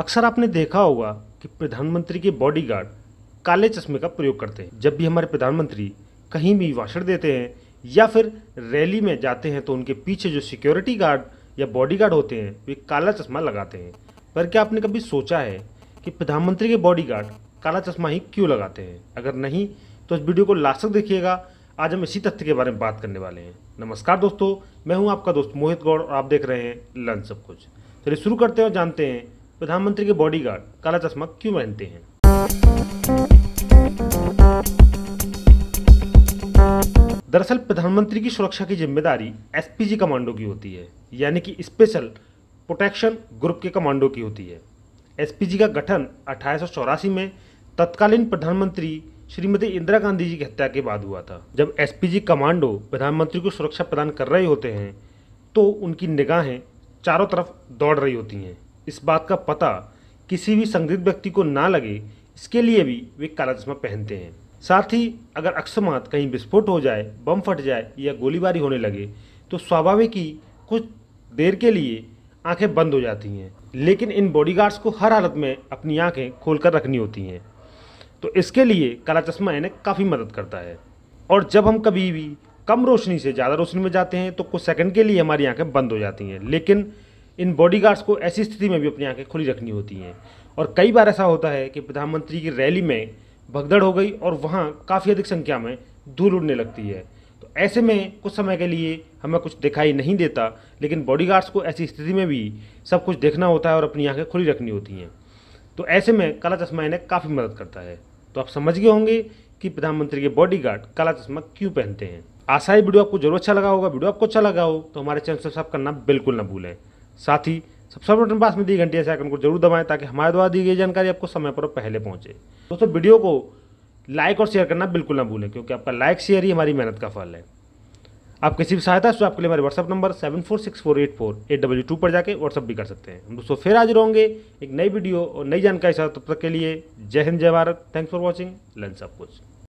अक्सर आपने देखा होगा कि प्रधानमंत्री के बॉडीगार्ड काले चश्मे का प्रयोग करते हैं जब भी हमारे प्रधानमंत्री कहीं भी भाषण देते हैं या फिर रैली में जाते हैं तो उनके पीछे जो सिक्योरिटी गार्ड या बॉडीगार्ड होते हैं वे काला चश्मा लगाते हैं पर क्या आपने कभी सोचा है कि प्रधानमंत्री के बॉडीगार्ड काला चश्मा ही क्यों लगाते हैं अगर नहीं तो इस वीडियो को लास्ट तक देखिएगा आज हम इसी तथ्य के बारे में बात करने वाले हैं नमस्कार दोस्तों मैं हूं आपका दोस्त मोहित गौड़ और आप देख रहे हैं लंच सब कुछ चलिए शुरू करते हैं और जानते हैं प्रधानमंत्री के बॉडीगार्ड काला चश्मा क्यों पहनते हैं दरअसल प्रधानमंत्री की सुरक्षा की जिम्मेदारी एसपीजी कमांडो की होती है यानी कि स्पेशल प्रोटेक्शन ग्रुप के कमांडो की होती है एसपीजी का गठन अठारह में तत्कालीन प्रधानमंत्री श्रीमती इंदिरा गांधी जी की हत्या के बाद हुआ था जब एसपीजी कमांडो प्रधानमंत्री को सुरक्षा प्रदान कर रहे होते हैं तो उनकी निगाहें चारों तरफ दौड़ रही होती हैं इस बात का पता किसी भी संदिग्ध व्यक्ति को ना लगे इसके लिए भी वे काला चश्मा पहनते हैं साथ ही अगर अकस्मात कहीं विस्फोट हो जाए बम फट जाए या गोलीबारी होने लगे तो स्वाभाविक ही कुछ देर के लिए आंखें बंद हो जाती हैं लेकिन इन बॉडीगार्ड्स को हर हालत में अपनी आंखें खोल कर रखनी होती हैं तो इसके लिए काला चश्मा इन्हें काफ़ी मदद करता है और जब हम कभी भी कम रोशनी से ज़्यादा रोशनी में जाते हैं तो कुछ सेकंड के लिए हमारी आंखें बंद हो जाती हैं लेकिन इन बॉडीगार्ड्स को ऐसी स्थिति में भी अपनी आंखें खुली रखनी होती हैं और कई बार ऐसा होता है कि प्रधानमंत्री की रैली में भगदड़ हो गई और वहाँ काफ़ी अधिक संख्या में धूल उड़ने लगती है तो ऐसे में कुछ समय के लिए हमें कुछ दिखाई नहीं देता लेकिन बॉडीगार्ड्स को ऐसी स्थिति में भी सब कुछ देखना होता है और अपनी आँखें खुली रखनी होती हैं तो ऐसे में काला चश्मा इन्हें काफ़ी मदद करता है तो आप समझ गए होंगे कि प्रधानमंत्री के बॉडीगार्ड काला चश्मा क्यों पहनते हैं आशा है वीडियो आपको जरूर अच्छा लगा होगा वीडियो आपको अच्छा लगा हो तो हमारे चैनल सब्सक्राइब करना बिल्कुल ना भूलें साथ ही सब्सक्राइब बटन पास में दी घंटी ऐसे आइकन को जरूर दबाएं ताकि हमारे द्वारा दी गई जानकारी आपको समय पर पहले पहुंचे दोस्तों वीडियो को लाइक और शेयर करना बिल्कुल ना भूलें क्योंकि आपका लाइक शेयर ही हमारी मेहनत का फल है आप किसी भी सहायता से आपके लिए हमारे WhatsApp number seven four six four eight four eight two पर जाके व्हाट्सअप भी कर सकते हैं दोस्तों फिर आज रहोंगे एक नई वीडियो और नई जानकारी साथ तब तक के लिए जय हिंद जय Bharat thanks for watching lunch सब कुछ